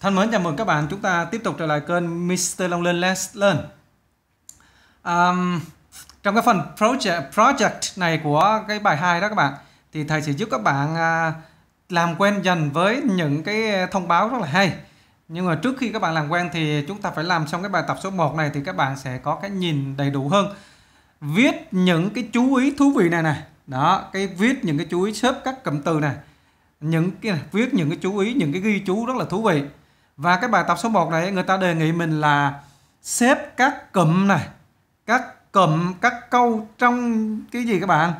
Thân mến chào mừng các bạn, chúng ta tiếp tục trở lại kênh Mr. Long Linh Let's Learn. Um, trong cái phần project project này của cái bài 2 đó các bạn thì thầy sẽ giúp các bạn uh, làm quen dần với những cái thông báo rất là hay. Nhưng mà trước khi các bạn làm quen thì chúng ta phải làm xong cái bài tập số 1 này thì các bạn sẽ có cái nhìn đầy đủ hơn. Viết những cái chú ý thú vị này này. Đó, cái viết những cái chú ý xếp các cụm từ này những cái viết những cái chú ý những cái ghi chú rất là thú vị và cái bài tập số 1 này người ta đề nghị mình là xếp các cụm này, các cụm, các câu trong cái gì các bạn?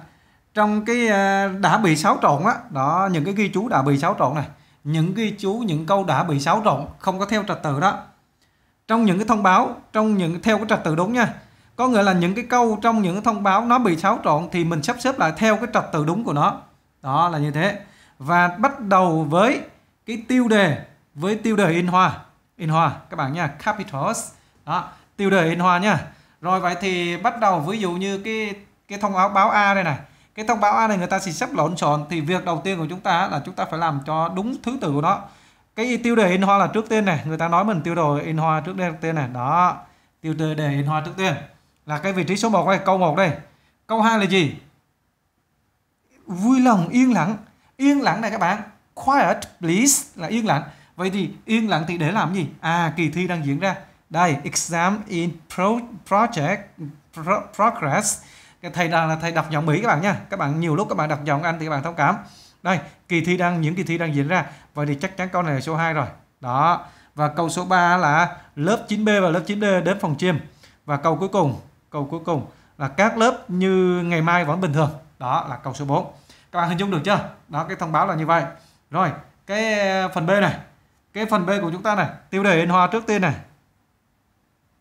Trong cái ờ, đã bị xáo trộn đó. đó, những cái ghi chú đã bị xáo trộn này, những ghi chú, những câu đã bị xáo trộn, không có theo trật tự đó. Trong những cái thông báo, trong những theo cái trật tự đúng nha. Có nghĩa là những cái câu trong những cái thông báo nó bị xáo trộn thì mình sắp xếp lại theo cái trật tự đúng của nó. Đó là như thế. Và bắt đầu với cái tiêu đề với tiêu đề in hoa in hoa các bạn nha capitals đó tiêu đề in hoa nha rồi vậy thì bắt đầu ví dụ như cái cái thông báo báo a đây này cái thông báo a này người ta sẽ sắp lộn xộn thì việc đầu tiên của chúng ta là chúng ta phải làm cho đúng thứ tự của nó cái tiêu đề in hoa là trước tiên này người ta nói mình tiêu đề in hoa trước tiên này đó tiêu đề in hoa trước tiên là cái vị trí số 1 đây câu 1 đây câu 2 là gì vui lòng yên lặng yên lặng này các bạn quiet please là yên lặng Vậy thì yên lặng thì để làm gì? À, kỳ thi đang diễn ra. Đây, exam in pro, project pro, progress. Cái thầy đang là thầy đọc giọng Mỹ các bạn nha. Các bạn nhiều lúc các bạn đọc giọng Anh thì các bạn thông cảm. Đây, kỳ thi đang những kỳ thi đang diễn ra. Vậy thì chắc chắn câu này là số 2 rồi. Đó. Và câu số 3 là lớp 9B và lớp 9D đến phòng chim Và câu cuối cùng, câu cuối cùng là các lớp như ngày mai vẫn bình thường. Đó là câu số 4. Các bạn hình dung được chưa? Đó cái thông báo là như vậy. Rồi, cái phần B này cái phần B của chúng ta này tiêu đề in hoa trước tiên này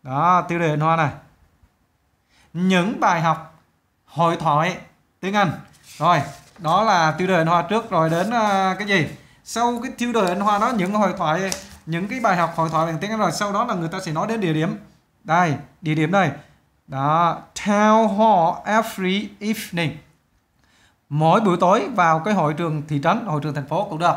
đó tiêu đề in hoa này những bài học hội thoại tiếng Anh rồi đó là tiêu đề in hoa trước rồi đến uh, cái gì sau cái tiêu đề in hoa đó những hội thoại những cái bài học hội thoại bằng tiếng Anh rồi sau đó là người ta sẽ nói đến địa điểm đây địa điểm đây đó town hall every evening mỗi buổi tối vào cái hội trường thị trấn hội trường thành phố cũng được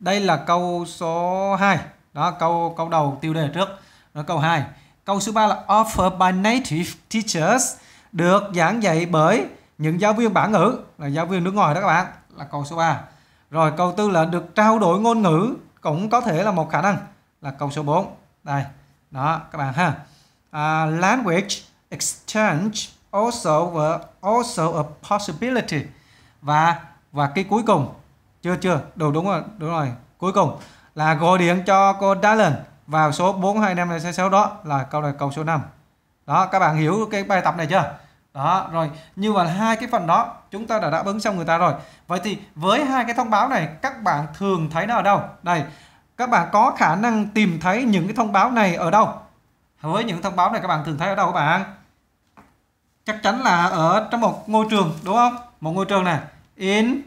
đây là câu số 2. Đó câu câu đầu tiêu đề trước. Đó câu 2. Câu số 3 là offer by native teachers được giảng dạy bởi những giáo viên bản ngữ là giáo viên nước ngoài đó các bạn là câu số 3. Rồi câu tư là được trao đổi ngôn ngữ cũng có thể là một khả năng là câu số 4. Đây. Đó các bạn ha. Uh, language exchange also were also a possibility và và cái cuối cùng chưa chưa, đủ đúng rồi, đúng rồi. Cuối cùng là gọi điện cho cô Dylan vào số 425566 đó là câu này câu số 5. Đó, các bạn hiểu cái bài tập này chưa? Đó, rồi như vậy hai cái phần đó chúng ta đã đáp ứng xong người ta rồi. Vậy thì với hai cái thông báo này các bạn thường thấy nó ở đâu? Đây, các bạn có khả năng tìm thấy những cái thông báo này ở đâu? Với những thông báo này các bạn thường thấy ở đâu các bạn? Chắc chắn là ở trong một ngôi trường đúng không? Một ngôi trường này. In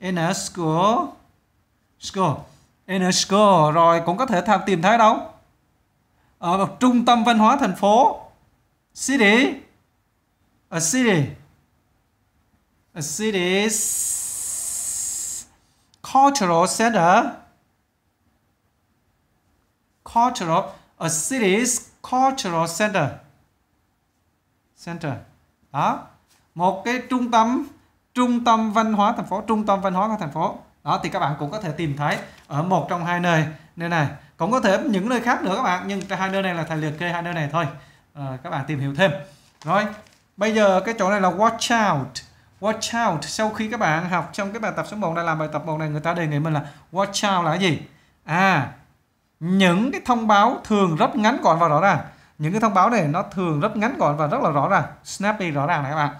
in a school school in a school rồi cũng có thể tham tìm thấy đâu ở một trung tâm văn hóa thành phố city a city a city cultural center cultural a city's cultural center center đó một cái trung tâm trung tâm văn hóa thành phố trung tâm văn hóa của thành phố đó thì các bạn cũng có thể tìm thấy ở một trong hai nơi nơi này cũng có thể những nơi khác nữa các bạn nhưng hai nơi này là thầy liệt kê hai nơi này thôi à, các bạn tìm hiểu thêm rồi bây giờ cái chỗ này là watch out watch out sau khi các bạn học trong cái bài tập số 1 này làm bài tập 1 này người ta đề nghị mình là watch out là cái gì à những cái thông báo thường rất ngắn gọn và rõ ràng những cái thông báo này nó thường rất ngắn gọn và rất là rõ ràng snappy rõ ràng này các bạn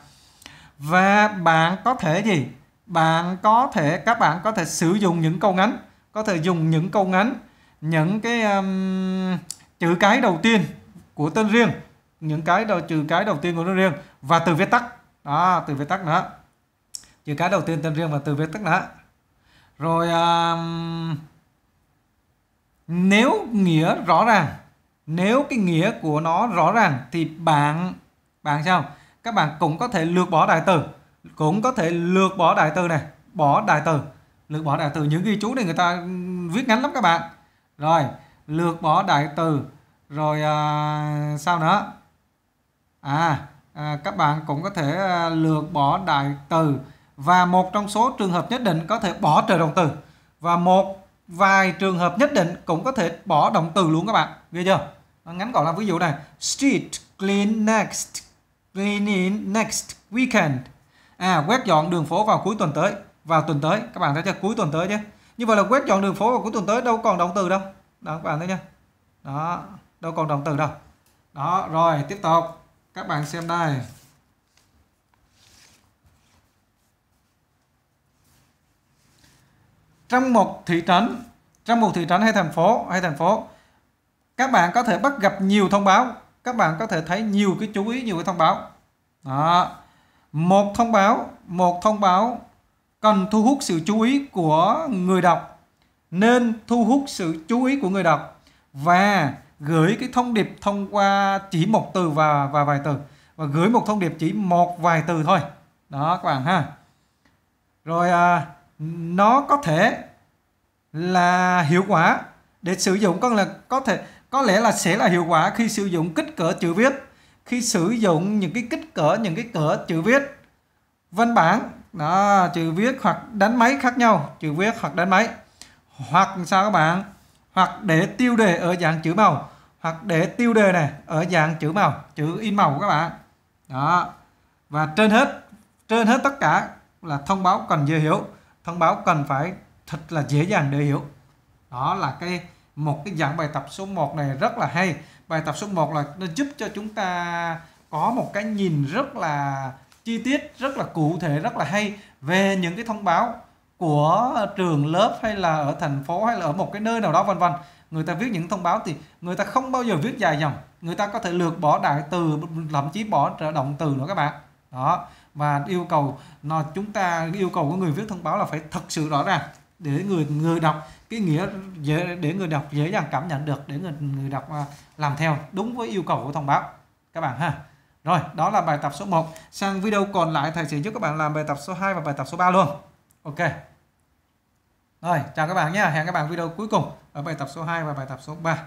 và bạn có thể gì bạn có thể các bạn có thể sử dụng những câu ngắn có thể dùng những câu ngắn những cái um, chữ cái đầu tiên của tên riêng những cái đầu trừ cái đầu tiên của tên riêng và từ viết tắt đó từ viết tắt nữa chữ cái đầu tiên tên riêng và từ viết tắt nữa rồi um, nếu nghĩa rõ ràng nếu cái nghĩa của nó rõ ràng thì bạn bạn sao các bạn cũng có thể lược bỏ đại từ cũng có thể lược bỏ đại từ này bỏ đại từ lược bỏ đại từ những ghi chú này người ta viết ngắn lắm các bạn rồi lược bỏ đại từ rồi à, sao nữa à, à các bạn cũng có thể à, lược bỏ đại từ và một trong số trường hợp nhất định có thể bỏ trợ động từ và một vài trường hợp nhất định cũng có thể bỏ động từ luôn các bạn ghê chưa ngắn gọn là ví dụ này street clean next clean next weekend à quét dọn đường phố vào cuối tuần tới vào tuần tới các bạn thấy chưa cuối tuần tới chứ như vậy là quét dọn đường phố vào cuối tuần tới đâu còn động từ đâu đó các bạn thấy chưa đó đâu còn động từ đâu đó rồi tiếp tục các bạn xem đây trong một thị trấn trong một thị trấn hay thành phố hay thành phố các bạn có thể bắt gặp nhiều thông báo các bạn có thể thấy nhiều cái chú ý nhiều cái thông báo đó. một thông báo một thông báo cần thu hút sự chú ý của người đọc nên thu hút sự chú ý của người đọc và gửi cái thông điệp thông qua chỉ một từ và và vài từ và gửi một thông điệp chỉ một vài từ thôi đó các bạn ha rồi à, nó có thể là hiệu quả để sử dụng có là có thể có lẽ là sẽ là hiệu quả khi sử dụng kích cỡ chữ viết khi sử dụng những cái kích cỡ những cái cỡ chữ viết văn bản đó chữ viết hoặc đánh máy khác nhau chữ viết hoặc đánh máy hoặc sao các bạn hoặc để tiêu đề ở dạng chữ màu hoặc để tiêu đề này ở dạng chữ màu chữ in màu các bạn đó và trên hết trên hết tất cả là thông báo cần dễ hiểu thông báo cần phải thật là dễ dàng để hiểu đó là cái một cái dạng bài tập số 1 này rất là hay bài tập số 1 là nó giúp cho chúng ta có một cái nhìn rất là chi tiết rất là cụ thể rất là hay về những cái thông báo của trường lớp hay là ở thành phố hay là ở một cái nơi nào đó vân vân người ta viết những thông báo thì người ta không bao giờ viết dài dòng người ta có thể lược bỏ đại từ thậm chí bỏ động từ nữa các bạn đó và yêu cầu nó chúng ta yêu cầu của người viết thông báo là phải thật sự rõ ràng để người người đọc cái nghĩa dễ để người đọc dễ dàng cảm nhận được để người người đọc à, làm theo đúng với yêu cầu của thông báo các bạn ha rồi đó là bài tập số 1 sang video còn lại thầy sẽ giúp các bạn làm bài tập số 2 và bài tập số 3 luôn ok rồi chào các bạn nhé hẹn các bạn video cuối cùng ở bài tập số 2 và bài tập số 3